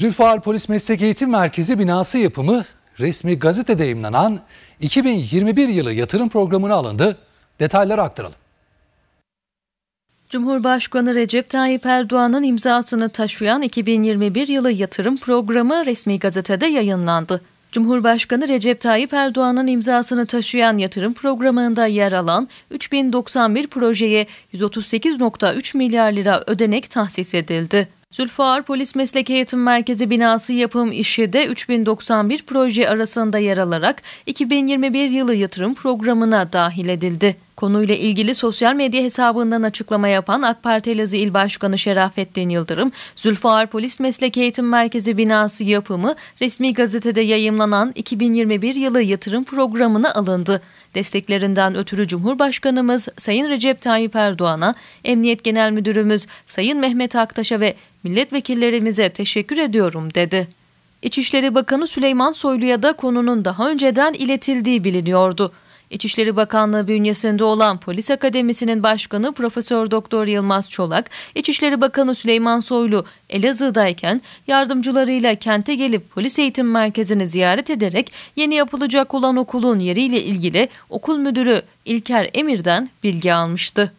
Zülfahar Polis Meslek Eğitim Merkezi binası yapımı resmi gazetede yayınlanan 2021 yılı yatırım programına alındı. Detayları aktaralım. Cumhurbaşkanı Recep Tayyip Erdoğan'ın imzasını taşıyan 2021 yılı yatırım programı resmi gazetede yayınlandı. Cumhurbaşkanı Recep Tayyip Erdoğan'ın imzasını taşıyan yatırım programında yer alan 3091 projeye 138.3 milyar lira ödenek tahsis edildi. Zülfuar Polis Meslek Eğitim Merkezi binası yapım işi de 3091 proje arasında yer alarak 2021 yılı yatırım programına dahil edildi. Konuyla ilgili sosyal medya hesabından açıklama yapan AK Parti Elazığ İl Başkanı Şerafettin Yıldırım, Zülfuar Polis Meslek Eğitim Merkezi binası yapımı resmi gazetede yayımlanan 2021 yılı yatırım programına alındı. Desteklerinden ötürü Cumhurbaşkanımız Sayın Recep Tayyip Erdoğan'a, Emniyet Genel Müdürümüz Sayın Mehmet Aktaş'a ve milletvekillerimize teşekkür ediyorum dedi. İçişleri Bakanı Süleyman Soylu'ya da konunun daha önceden iletildiği biliniyordu. İçişleri Bakanlığı bünyesinde olan Polis Akademisi'nin başkanı Profesör Doktor Yılmaz Çolak, İçişleri Bakanı Süleyman Soylu Elazığ'dayken yardımcılarıyla kente gelip polis eğitim merkezini ziyaret ederek yeni yapılacak olan okulun yeriyle ilgili okul müdürü İlker Emir'den bilgi almıştı.